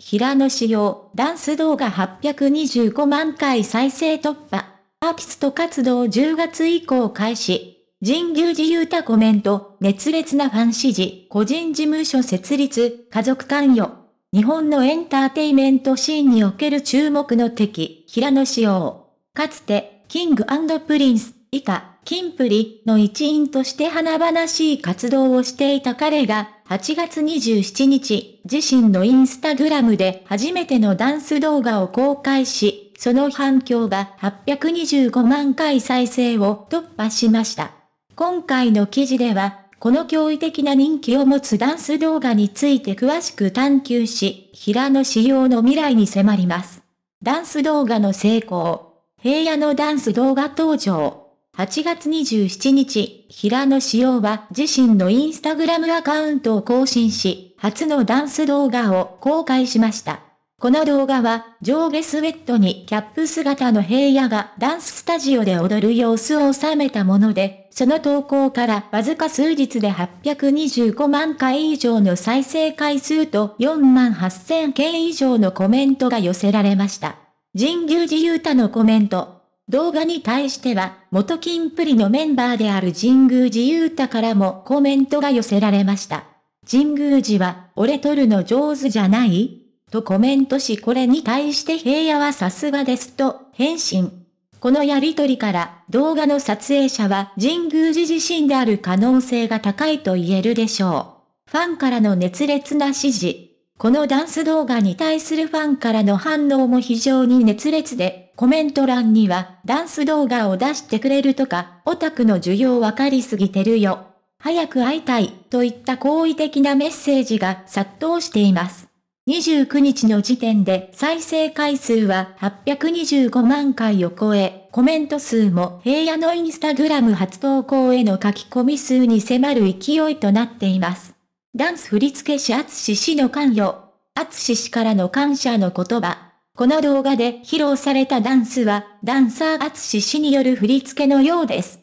平野紫耀、ダンス動画825万回再生突破。アーティスト活動10月以降開始。人流自由たコメント、熱烈なファン支持、個人事務所設立、家族関与。日本のエンターテイメントシーンにおける注目の敵、平野紫耀。かつて、キングプリンス、以下、キンプリの一員として華々しい活動をしていた彼が、8月27日、自身のインスタグラムで初めてのダンス動画を公開し、その反響が825万回再生を突破しました。今回の記事では、この驚異的な人気を持つダンス動画について詳しく探求し、平野仕様の未来に迫ります。ダンス動画の成功。平野のダンス動画登場。8月27日、平野紫耀は自身のインスタグラムアカウントを更新し、初のダンス動画を公開しました。この動画は上下スウェットにキャップ姿の平野がダンススタジオで踊る様子を収めたもので、その投稿からわずか数日で825万回以上の再生回数と4万8000件以上のコメントが寄せられました。人宮自由太のコメント動画に対しては、元金プリのメンバーである神宮寺勇太からもコメントが寄せられました。神宮寺は、俺撮るの上手じゃないとコメントしこれに対して平野はさすがですと返信。このやりとりから動画の撮影者は神宮寺自身である可能性が高いと言えるでしょう。ファンからの熱烈な支持。このダンス動画に対するファンからの反応も非常に熱烈で、コメント欄には、ダンス動画を出してくれるとか、オタクの需要わかりすぎてるよ。早く会いたい、といった好意的なメッセージが殺到しています。29日の時点で再生回数は825万回を超え、コメント数も平野のインスタグラム初投稿への書き込み数に迫る勢いとなっています。ダンス振付師厚志氏の関与、厚志氏からの感謝の言葉、この動画で披露されたダンスは、ダンサーツシ氏による振り付けのようです。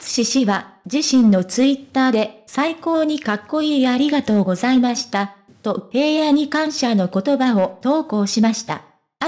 ツシ氏は、自身のツイッターで、最高にかっこいいありがとうございました、と平野に感謝の言葉を投稿しました。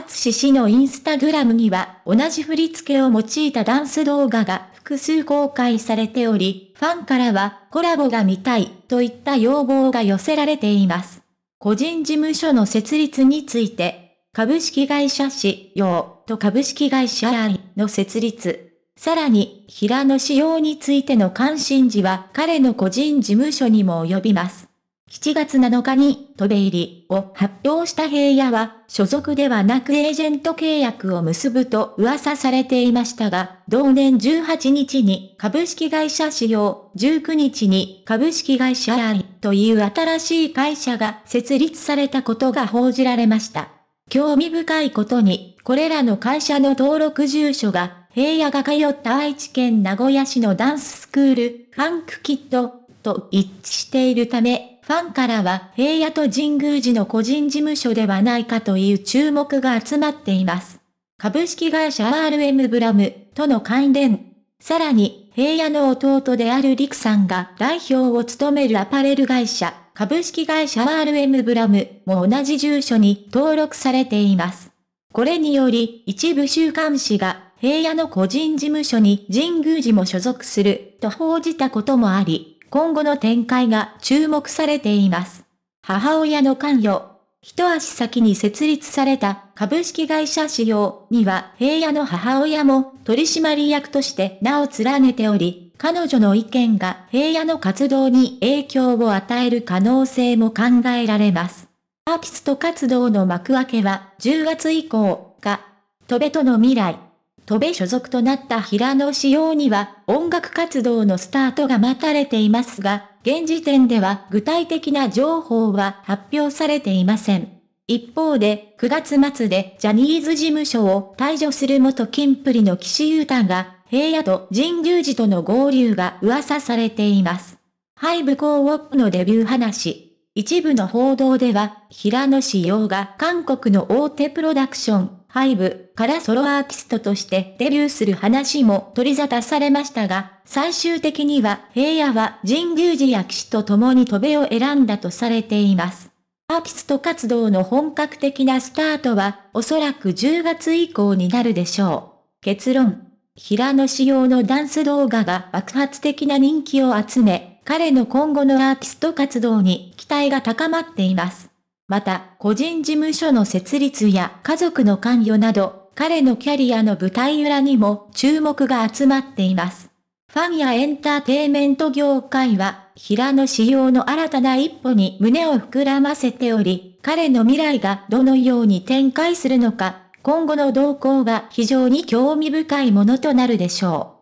ツシ氏のインスタグラムには、同じ振り付けを用いたダンス動画が複数公開されており、ファンからは、コラボが見たい、といった要望が寄せられています。個人事務所の設立について、株式会社使用と株式会社案の設立。さらに、平野仕様についての関心事は彼の個人事務所にも及びます。7月7日に、渡米入りを発表した平野は、所属ではなくエージェント契約を結ぶと噂されていましたが、同年18日に株式会社使用、19日に株式会社愛という新しい会社が設立されたことが報じられました。興味深いことに、これらの会社の登録住所が、平野が通った愛知県名古屋市のダンススクール、ファンクキット、と一致しているため、ファンからは平野と神宮寺の個人事務所ではないかという注目が集まっています。株式会社 RM ブラムとの関連。さらに、平野の弟である陸さんが代表を務めるアパレル会社、株式会社 RM ブラムも同じ住所に登録されています。これにより、一部週刊誌が平野の個人事務所に神宮寺も所属すると報じたこともあり、今後の展開が注目されています。母親の関与。一足先に設立された株式会社仕様には平野の母親も取締役として名を連ねており、彼女の意見が平野の活動に影響を与える可能性も考えられます。アーティスト活動の幕開けは10月以降が、戸ベとの未来。戸ベ所属となった平野仕様には音楽活動のスタートが待たれていますが、現時点では具体的な情報は発表されていません。一方で、9月末でジャニーズ事務所を退場する元金プリの岸優太が、平野と神宮寺との合流が噂されています。ハイブコーオップのデビュー話。一部の報道では、平野志陽が韓国の大手プロダクション、ハイブからソロアーティストとしてデビューする話も取り沙汰されましたが、最終的には平野は神宮寺や騎士と共に飛べを選んだとされています。アーティスト活動の本格的なスタートは、おそらく10月以降になるでしょう。結論。平野仕様のダンス動画が爆発的な人気を集め、彼の今後のアーティスト活動に期待が高まっています。また、個人事務所の設立や家族の関与など、彼のキャリアの舞台裏にも注目が集まっています。ファンやエンターテイメント業界は、平野仕様の新たな一歩に胸を膨らませており、彼の未来がどのように展開するのか、今後の動向は非常に興味深いものとなるでしょう。